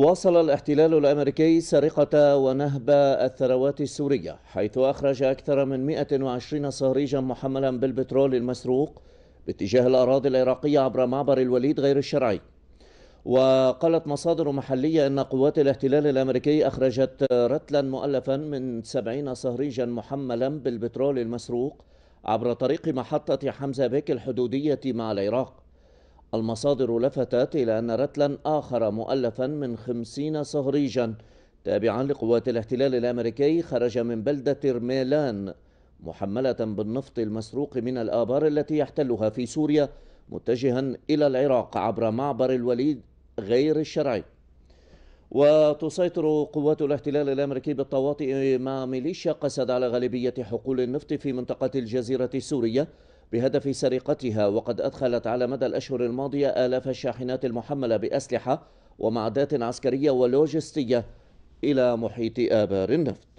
واصل الاحتلال الأمريكي سرقة ونهب الثروات السورية حيث أخرج أكثر من 120 صهريجا محملا بالبترول المسروق باتجاه الأراضي العراقية عبر معبر الوليد غير الشرعي وقالت مصادر محلية أن قوات الاحتلال الأمريكي أخرجت رتلا مؤلفا من 70 صهريجا محملا بالبترول المسروق عبر طريق محطة حمزة بك الحدودية مع العراق المصادر لفتت إلى أن رتلا آخر مؤلفا من خمسين صهريجا تابعا لقوات الاحتلال الأمريكي خرج من بلدة رميلان محملة بالنفط المسروق من الآبار التي يحتلها في سوريا متجها إلى العراق عبر معبر الوليد غير الشرعي وتسيطر قوات الاحتلال الامريكي بالطواطئ مع ميليشيا قسد على غالبيه حقول النفط في منطقه الجزيره السوريه بهدف سرقتها وقد أدخلت على مدى الأشهر الماضية آلاف الشاحنات المحملة بأسلحة ومعدات عسكرية ولوجستية إلى محيط آبار النفط